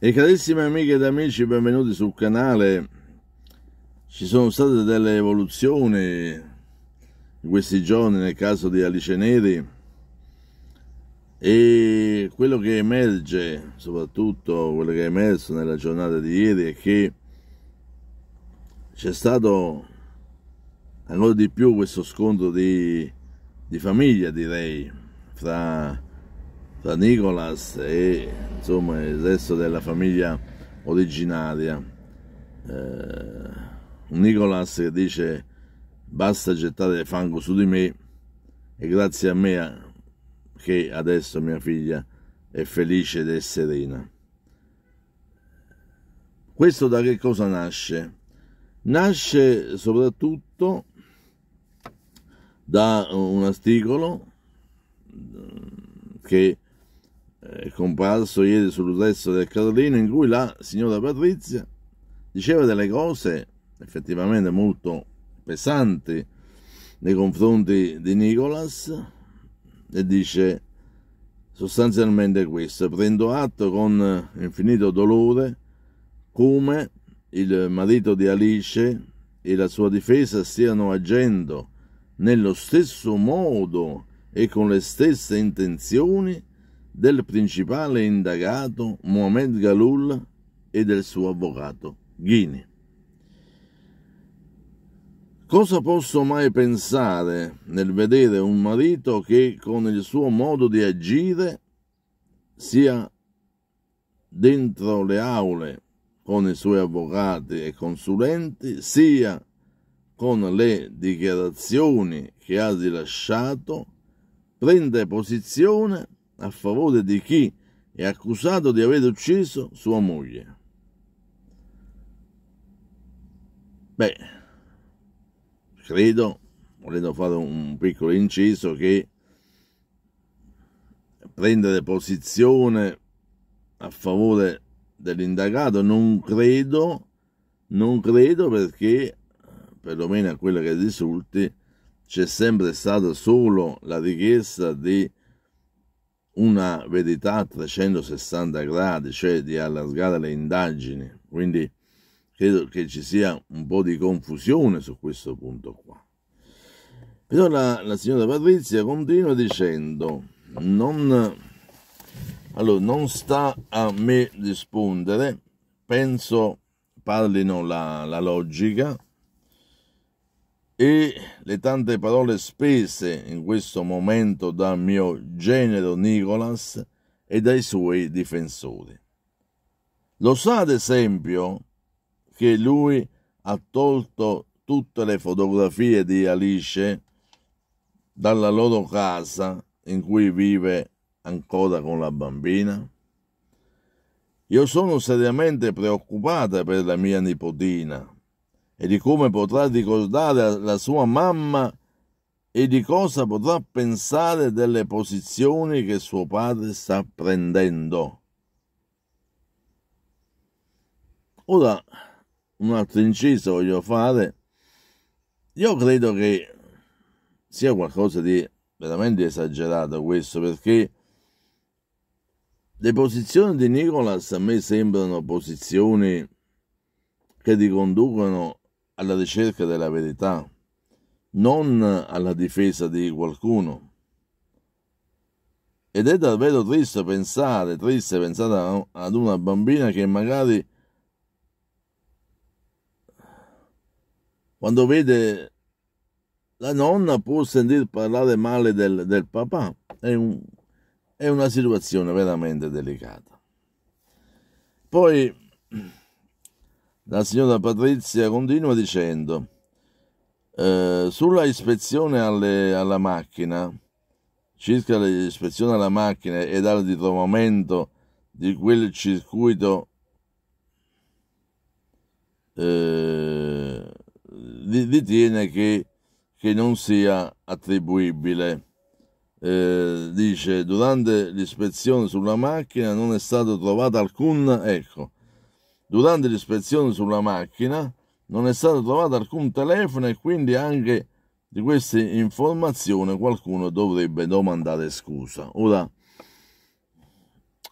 E carissime amiche ed amici, benvenuti sul canale. Ci sono state delle evoluzioni in questi giorni nel caso di Alice Neri e quello che emerge, soprattutto quello che è emerso nella giornata di ieri è che c'è stato ancora di più questo scontro di, di famiglia, direi, fra da Nicolas e insomma il resto della famiglia originaria. Eh, Nicolas che dice basta gettare fango su di me e grazie a me che adesso mia figlia è felice ed è serena. Questo da che cosa nasce? Nasce soprattutto da un articolo mm, che eh, comparso ieri sull'udresso del Carlino, in cui la signora Patrizia diceva delle cose effettivamente molto pesanti nei confronti di Nicolas e dice sostanzialmente questo, prendo atto con infinito dolore come il marito di Alice e la sua difesa stiano agendo nello stesso modo e con le stesse intenzioni del principale indagato Mohamed Galul e del suo avvocato Ghini. Cosa posso mai pensare nel vedere un marito che con il suo modo di agire sia dentro le aule con i suoi avvocati e consulenti, sia con le dichiarazioni che ha rilasciato, prende posizione a favore di chi è accusato di aver ucciso sua moglie. Beh, credo, volendo fare un piccolo inciso, che prendere posizione a favore dell'indagato non credo, non credo perché, perlomeno a quello che risulti, c'è sempre stata solo la richiesta di una verità a 360 gradi, cioè di allargare le indagini. Quindi credo che ci sia un po' di confusione su questo punto qua. Però la, la signora Patrizia continua dicendo, non, allora, non sta a me rispondere, penso parlino la, la logica, e le tante parole spese in questo momento dal mio genero Nicholas e dai suoi difensori. Lo sa ad esempio che lui ha tolto tutte le fotografie di Alice dalla loro casa in cui vive ancora con la bambina? Io sono seriamente preoccupata per la mia nipotina e di come potrà ricordare la sua mamma e di cosa potrà pensare delle posizioni che suo padre sta prendendo. Ora, un altro inciso voglio fare. Io credo che sia qualcosa di veramente esagerato questo perché le posizioni di Nicolas a me sembrano posizioni che riconducono alla ricerca della verità, non alla difesa di qualcuno. Ed è davvero triste pensare, triste pensare ad una bambina che magari quando vede la nonna può sentir parlare male del, del papà. È, un, è una situazione veramente delicata. Poi la signora Patrizia continua dicendo, eh, sulla ispezione alle, alla macchina, circa l'ispezione alla macchina ed al ritrovamento di quel circuito eh, ritiene che, che, non sia attribuibile. Eh, dice durante l'ispezione sulla macchina non è stato trovato alcun ecco Durante l'ispezione sulla macchina non è stato trovato alcun telefono e quindi anche di questa informazione qualcuno dovrebbe domandare scusa. Ora,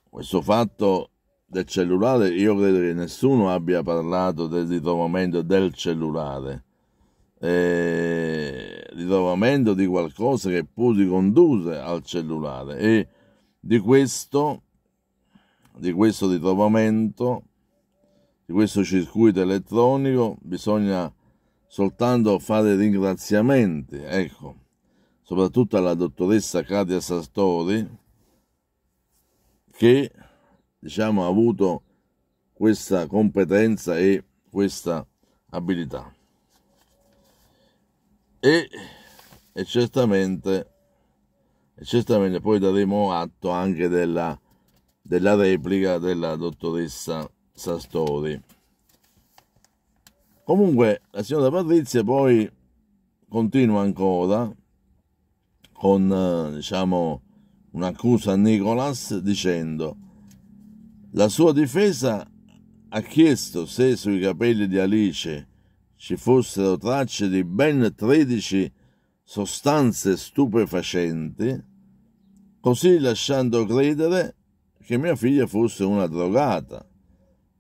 questo fatto del cellulare, io credo che nessuno abbia parlato del ritrovamento del cellulare, e eh, ritrovamento di qualcosa che può ricondurre al cellulare e di questo, di questo ritrovamento di questo circuito elettronico bisogna soltanto fare ringraziamenti, ecco, soprattutto alla dottoressa Katia Sartori che diciamo ha avuto questa competenza e questa abilità. E, e, certamente, e certamente poi daremo atto anche della, della replica della dottoressa Sastori. Comunque la signora Patrizia poi continua ancora con eh, diciamo, un'accusa a Nicolas dicendo la sua difesa ha chiesto se sui capelli di Alice ci fossero tracce di ben 13 sostanze stupefacenti, così lasciando credere che mia figlia fosse una drogata.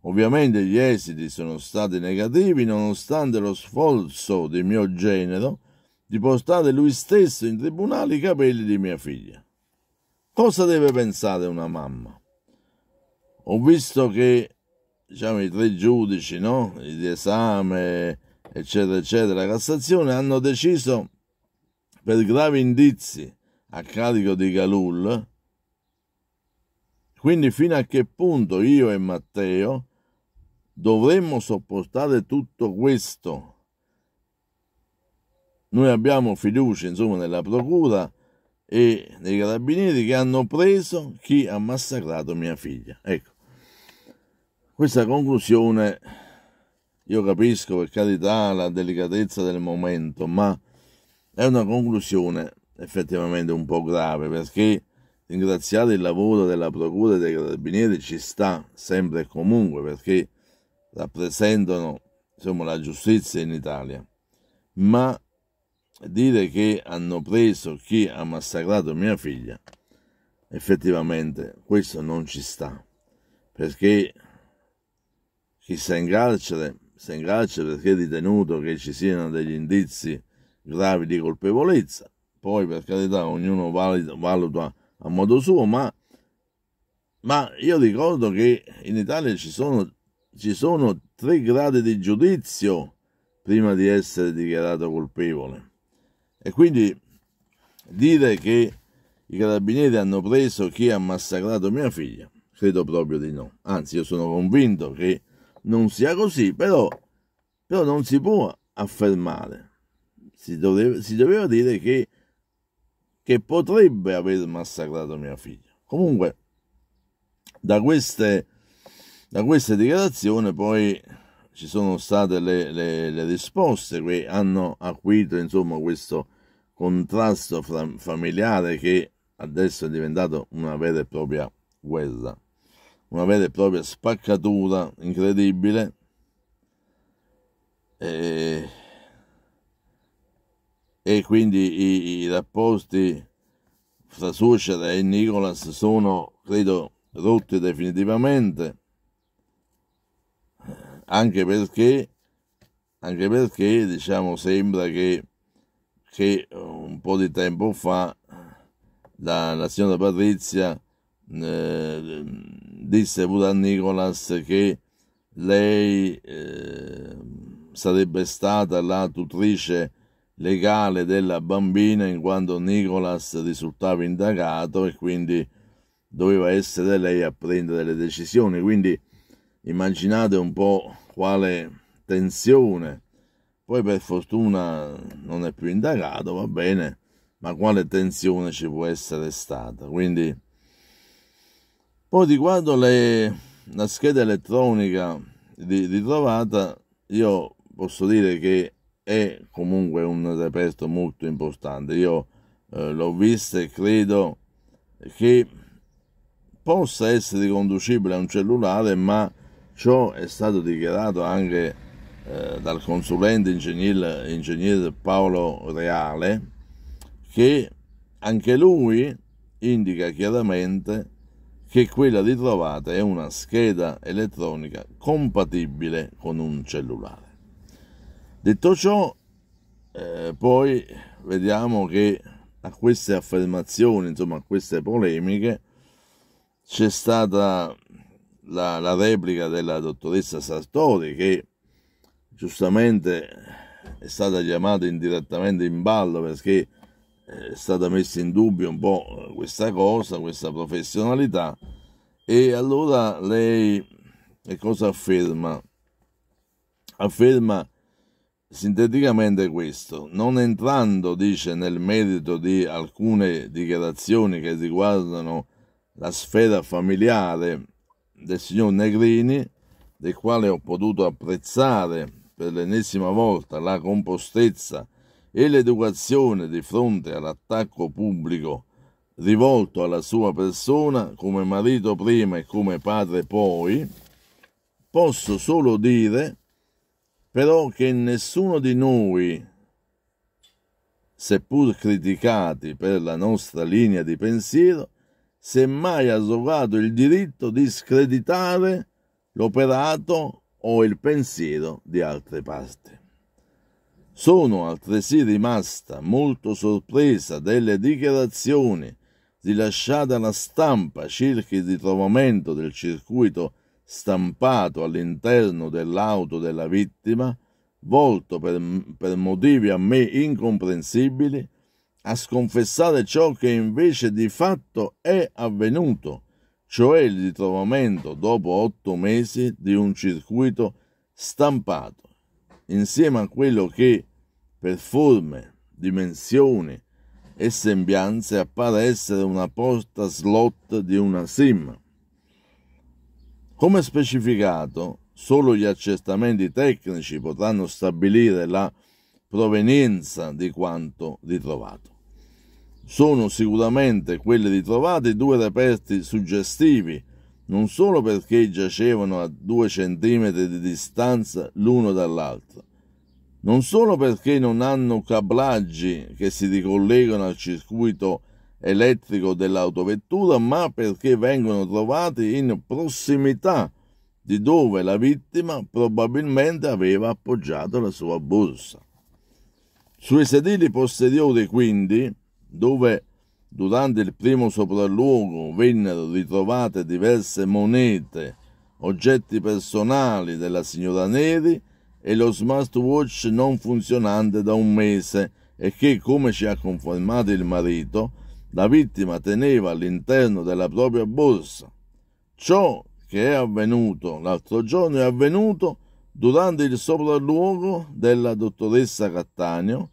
Ovviamente gli esiti sono stati negativi nonostante lo sforzo di mio genero di portare lui stesso in tribunale i capelli di mia figlia. Cosa deve pensare una mamma? Ho visto che diciamo, i tre giudici no? di esame, eccetera, eccetera, la Cassazione hanno deciso per gravi indizi a carico di Galul. Quindi fino a che punto io e Matteo dovremmo sopportare tutto questo. Noi abbiamo fiducia, insomma, nella procura e nei carabinieri che hanno preso chi ha massacrato mia figlia. Ecco, questa conclusione io capisco per carità la delicatezza del momento, ma è una conclusione effettivamente un po' grave perché ringraziare il lavoro della Procura e dei Carabinieri ci sta sempre e comunque perché rappresentano insomma, la giustizia in Italia, ma dire che hanno preso chi ha massacrato mia figlia, effettivamente questo non ci sta, perché chi sta in carcere sta in carcere perché è ritenuto che ci siano degli indizi gravi di colpevolezza, poi per carità ognuno valuta, a modo suo, ma, ma io ricordo che in Italia ci sono ci sono tre gradi di giudizio prima di essere dichiarato colpevole. E quindi dire che i carabinieri hanno preso chi ha massacrato mia figlia, credo proprio di no. Anzi, io sono convinto che non sia così, però, però non si può affermare. Si doveva, si doveva dire che, che potrebbe aver massacrato mia figlia. Comunque, da queste da questa dichiarazione poi ci sono state le, le, le risposte che hanno acuito insomma, questo contrasto fra, familiare che adesso è diventato una vera e propria guerra, una vera e propria spaccatura incredibile. E, e quindi i, i rapporti fra Sucera e Nicolas sono, credo, rotti definitivamente anche perché, anche perché diciamo, sembra che, che, eh, un po' di tempo fa la, la signora Patrizia eh, disse pure a Nicolas che lei eh, sarebbe stata la tutrice legale della bambina in quanto Nicolas risultava indagato e quindi doveva essere lei a prendere le decisioni. Quindi immaginate un po' quale tensione. Poi per fortuna non è più indagato, va bene, ma quale tensione ci può essere stata. Quindi, poi riguardo le, la scheda elettronica ritrovata, io posso dire che è comunque un reperto molto importante. Io eh, l'ho vista e credo che possa essere riconducibile a un cellulare, ma Ciò è stato dichiarato anche eh, dal consulente ingegner, ingegnere Paolo Reale, che anche lui indica chiaramente che quella ritrovata è una scheda elettronica compatibile con un cellulare. Detto ciò, eh, poi vediamo che a queste affermazioni, insomma a queste polemiche, c'è stata la, la replica della dottoressa Sartori che giustamente è stata chiamata indirettamente in ballo perché eh, è stata messa in dubbio un po' questa cosa, questa professionalità e allora lei che cosa afferma? Afferma sinteticamente questo, non entrando, dice, nel merito di alcune dichiarazioni che riguardano la sfera familiare del signor Negrini, del quale ho potuto apprezzare per l'ennesima volta la compostezza e l'educazione di fronte all'attacco pubblico rivolto alla sua persona come marito prima e come padre poi, posso solo dire però che nessuno di noi, seppur criticati per la nostra linea di pensiero, semmai arrogato il diritto di screditare l'operato o il pensiero di altre parti. Sono altresì rimasta molto sorpresa delle dichiarazioni rilasciate alla stampa circa il ritrovamento del circuito stampato all'interno dell'auto della vittima, volto per, per motivi a me incomprensibili a sconfessare ciò che invece di fatto è avvenuto, cioè il ritrovamento dopo otto mesi di un circuito stampato, insieme a quello che per forme, dimensioni e sembianze appare essere una porta slot di una SIM. Come specificato, solo gli accertamenti tecnici potranno stabilire la provenienza di quanto ritrovato. Sono sicuramente quelli ritrovati due reperti suggestivi, non solo perché giacevano a due centimetri di distanza l'uno dall'altro, non solo perché non hanno cablaggi che si ricollegano al circuito elettrico dell'autovettura, ma perché vengono trovati in prossimità di dove la vittima probabilmente aveva appoggiato la sua borsa. Sui sedili posteriori, quindi, dove durante il primo sopralluogo vennero ritrovate diverse monete, oggetti personali della signora Neri e lo smartwatch non funzionante da un mese e che, come ci ha confermato il marito, la vittima teneva all'interno della propria borsa. Ciò che è avvenuto l'altro giorno è avvenuto durante il sopralluogo della dottoressa Cattaneo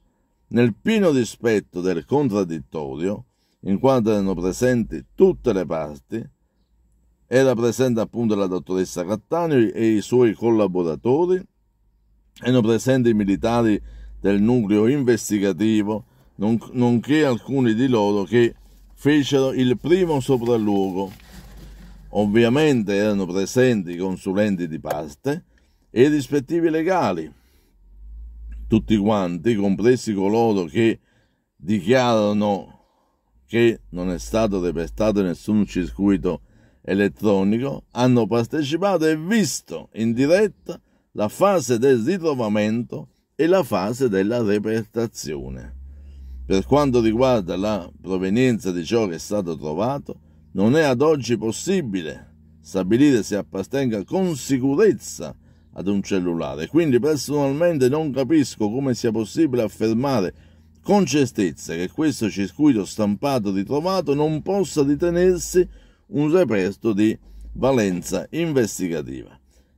nel pieno rispetto del contraddittorio, in quanto erano presenti tutte le parti, era presente appunto la dottoressa Cattaneo e i suoi collaboratori, erano presenti i militari del nucleo investigativo, non, nonché alcuni di loro che fecero il primo sopralluogo. Ovviamente erano presenti i consulenti di parte e i rispettivi legali, tutti quanti, compresi coloro che dichiarano che non è stato depistato nessun circuito elettronico, hanno partecipato e visto in diretta la fase del ritrovamento e la fase della repertazione. Per quanto riguarda la provenienza di ciò che è stato trovato, non è ad oggi possibile stabilire se appartenga con sicurezza ad un cellulare. Quindi personalmente non capisco come sia possibile affermare con certezza che questo circuito stampato ritrovato non possa ritenersi un reperto di valenza investigativa.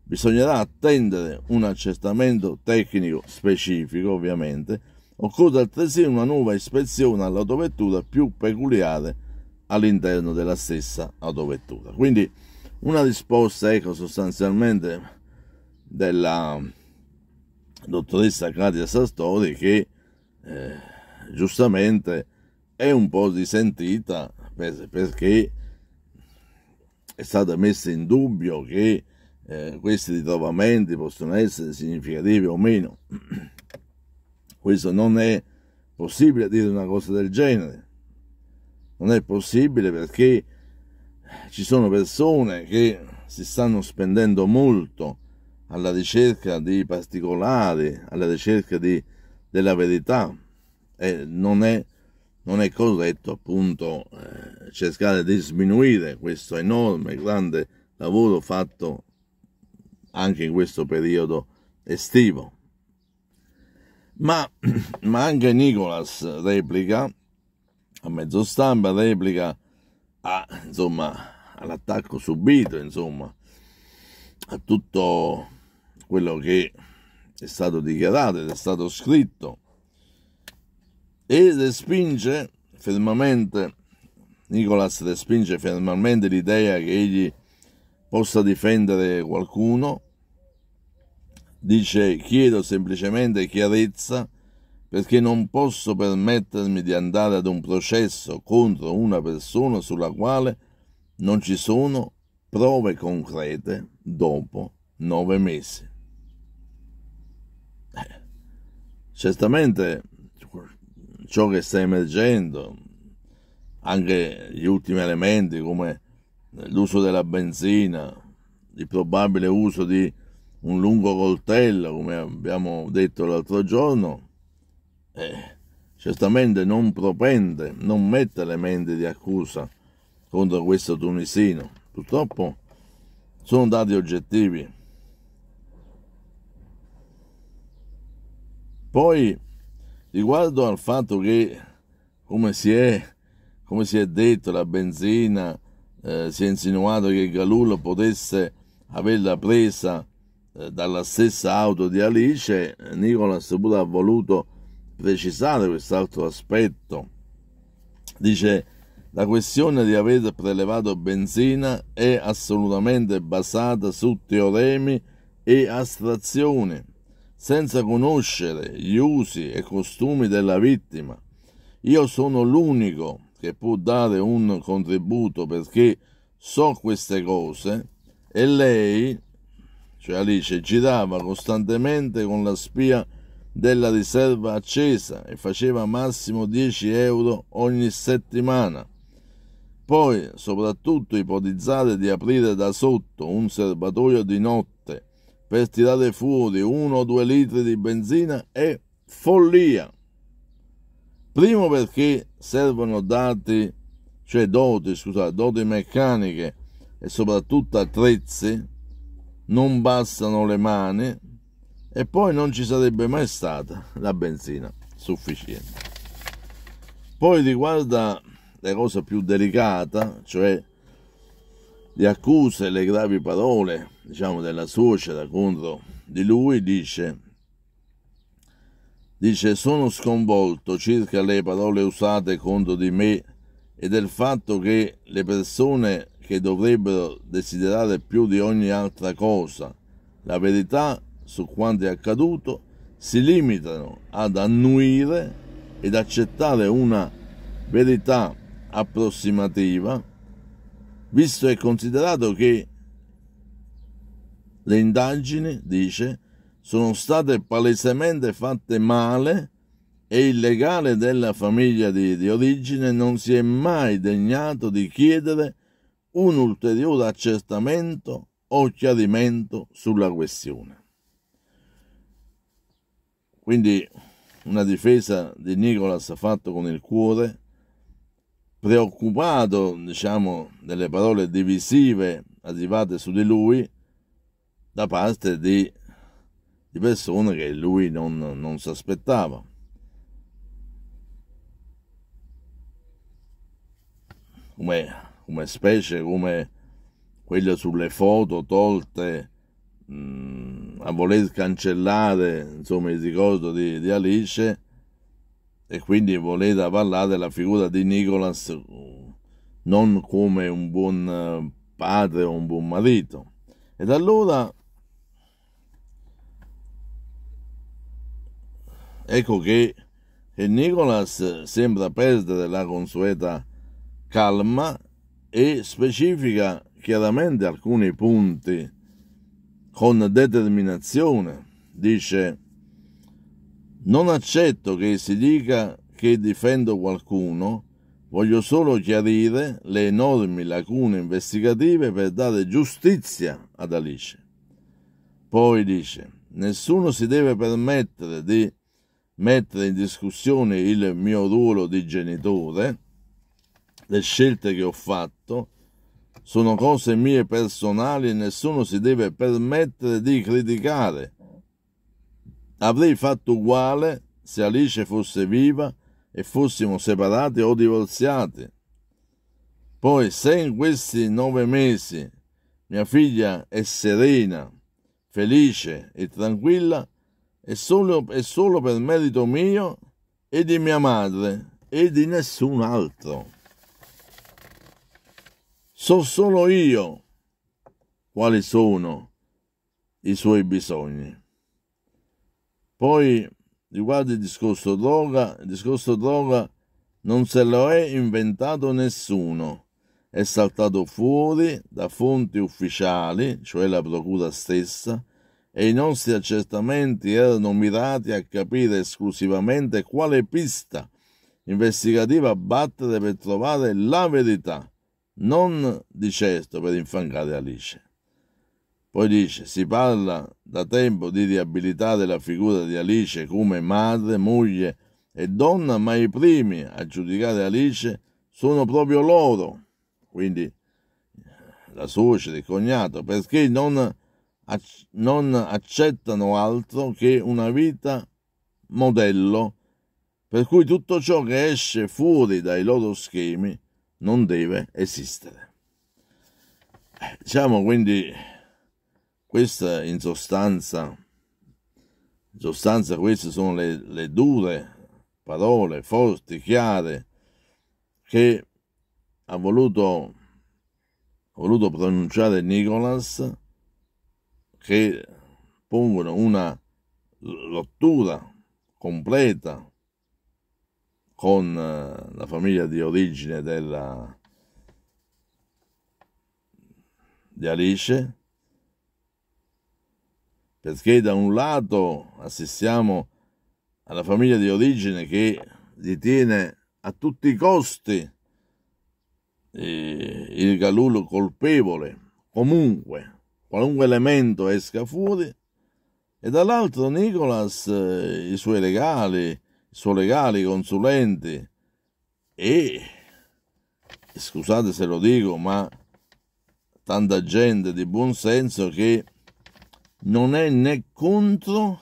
Bisognerà attendere un accertamento tecnico specifico, ovviamente. Occorre altresì una nuova ispezione all'autovettura più peculiare all'interno della stessa autovettura. Quindi una risposta, ecco, sostanzialmente della dottoressa Claudia Sastori che eh, giustamente è un po' dissentita perché è stata messa in dubbio che eh, questi ritrovamenti possono essere significativi o meno. Questo non è possibile dire una cosa del genere. Non è possibile perché ci sono persone che si stanno spendendo molto alla ricerca di particolari, alla ricerca di, della verità. E non è, non è corretto appunto eh, cercare di sminuire questo enorme, grande lavoro fatto anche in questo periodo estivo. Ma, ma anche Nicolas replica, a mezzo stampa, replica a, insomma, all'attacco subito, insomma, a tutto quello che è stato dichiarato ed è stato scritto e respinge fermamente, Nicolas respinge fermamente l'idea che egli possa difendere qualcuno, dice chiedo semplicemente chiarezza perché non posso permettermi di andare ad un processo contro una persona sulla quale non ci sono prove concrete dopo nove mesi certamente ciò che sta emergendo, anche gli ultimi elementi come l'uso della benzina, il probabile uso di un lungo coltello, come abbiamo detto l'altro giorno, eh, certamente non propende, non mette elementi di accusa contro questo tunisino. Purtroppo sono dati oggettivi Poi, riguardo al fatto che, come si è, come si è detto, la benzina, eh, si è insinuato che Galullo potesse averla presa eh, dalla stessa auto di Alice, Nicolas pure ha voluto precisare quest'altro aspetto. Dice, la questione di aver prelevato benzina è assolutamente basata su teoremi e astrazioni senza conoscere gli usi e costumi della vittima. Io sono l'unico che può dare un contributo perché so queste cose e lei, cioè Alice, girava costantemente con la spia della riserva accesa e faceva massimo 10 euro ogni settimana. Poi, soprattutto, ipotizzare di aprire da sotto un serbatoio di notte per tirare fuori uno o due litri di benzina è follia. Primo perché servono dati, cioè doti, scusate, doti meccaniche e soprattutto attrezzi, non bastano le mani e poi non ci sarebbe mai stata la benzina sufficiente. Poi riguarda la cosa più delicata, cioè le accuse, le gravi parole, diciamo, della suocera contro di lui, dice, dice sono sconvolto circa le parole usate contro di me e del fatto che le persone che dovrebbero desiderare più di ogni altra cosa la verità su quanto è accaduto si limitano ad annuire ed accettare una verità approssimativa, visto e considerato che le indagini, dice, sono state palesemente fatte male e il legale della famiglia di, di, origine non si è mai degnato di chiedere un ulteriore accertamento o chiarimento sulla questione. Quindi una difesa di Nicolas ha fatto con il cuore, preoccupato, diciamo, delle parole divisive arrivate su di lui, da parte di, di persone che lui non, non si aspettava. Come, come, specie come quelle sulle foto tolte mh, a voler cancellare insomma, il ricordo di, di Alice e quindi volete parlare della figura di Nicholas non come un buon eh, padre o un buon marito. Ed allora Ecco che Nicholas sembra perdere la consueta calma e specifica chiaramente alcuni punti con determinazione. Dice, non accetto che si dica che difendo qualcuno, voglio solo chiarire le enormi lacune investigative per dare giustizia ad Alice. Poi dice, nessuno si deve permettere di mettere in discussione il mio ruolo di genitore, le scelte che ho fatto, sono cose mie personali e nessuno si deve permettere di criticare. Avrei fatto uguale se Alice fosse viva e fossimo separati o divorziati. Poi se in questi nove mesi mia figlia è serena, felice e tranquilla, è solo, e solo per merito mio e di mia madre e di nessun altro. So solo io quali sono i suoi bisogni. Poi riguardo il discorso droga, il discorso droga non se lo è inventato nessuno, è saltato fuori da fonti ufficiali, cioè la procura stessa, e i nostri accertamenti erano mirati a capire esclusivamente quale pista investigativa battere per trovare la verità, non di certo per infangare Alice. Poi dice, si parla da tempo di riabilitare la figura di Alice come madre, moglie e donna, ma i primi a giudicare Alice sono proprio loro, quindi la suocera, il cognato, perché non ac- non accettano altro che una vita modello, per cui tutto ciò che esce fuori dai loro schemi non deve esistere. Eh, diciamo quindi, questa in sostanza, in sostanza queste sono le, le dure parole, forti, chiare, che ha voluto, ha voluto pronunciare Nicolas che pongono una rottura completa con eh, la famiglia di origine della, di Alice, perché da un lato assistiamo alla famiglia di origine che ritiene a tutti i costi eh, il Galullo colpevole, comunque qualunque elemento esca fuori, e dall'altro Nicolas, eh, i suoi legali, i suoi legali, consulenti e, scusate se lo dico, ma tanta gente di buon senso che non è né contro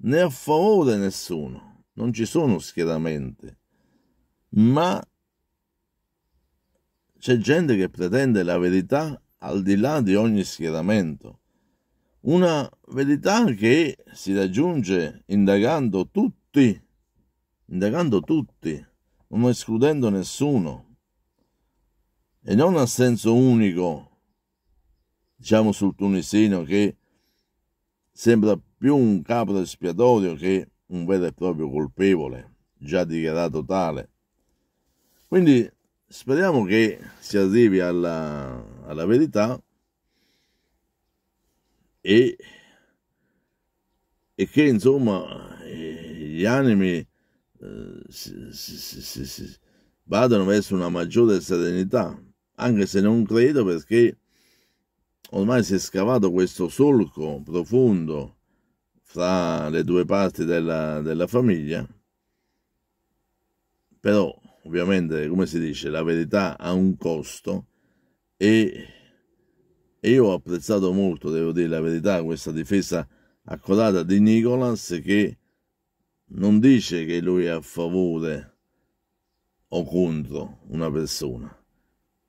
né a favore nessuno, non ci sono schieramenti, ma c'è gente che pretende la verità al di là di ogni schieramento. Una verità che si raggiunge indagando tutti, indagando tutti, non escludendo nessuno, e non a senso unico, diciamo sul tunisino che sembra più un capo espiatorio che un vero e proprio colpevole, già dichiarato tale. Quindi speriamo che si arrivi alla alla verità e, e che insomma eh, gli animi eh, vadano verso una maggiore serenità, anche se non credo perché ormai si è scavato questo solco profondo fra le due parti della, della famiglia, però ovviamente come si dice la verità ha un costo e, e io ho apprezzato molto, devo dire la verità, questa difesa accurata di Nicolas che non dice che lui è a favore o contro una persona,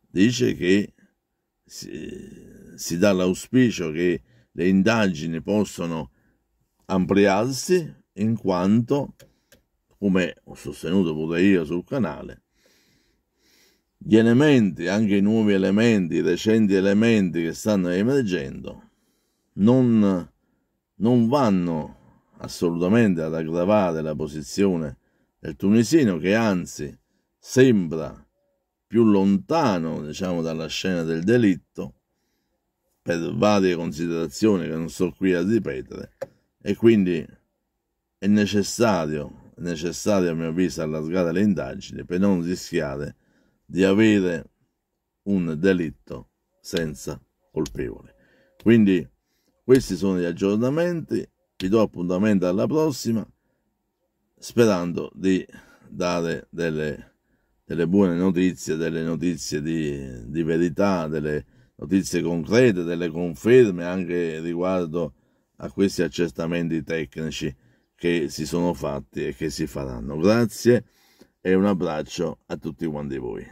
dice che si, si dà l'auspicio che le indagini possano ampliarsi in quanto, come ho sostenuto pure io sul canale, gli elementi, anche i nuovi elementi, i recenti elementi che stanno emergendo, non, non vanno assolutamente ad aggravare la posizione del tunisino che anzi sembra più lontano diciamo dalla scena del delitto per varie considerazioni che non sto qui a ripetere e quindi è necessario, è necessario a mio avviso allargare le indagini per non rischiare di avere un delitto senza colpevole. Quindi questi sono gli aggiornamenti, vi do appuntamento alla prossima sperando di dare delle, delle buone notizie, delle notizie di, di, verità, delle notizie concrete, delle conferme anche riguardo a questi accertamenti tecnici che si sono fatti e che si faranno. Grazie e un abbraccio a tutti quanti voi.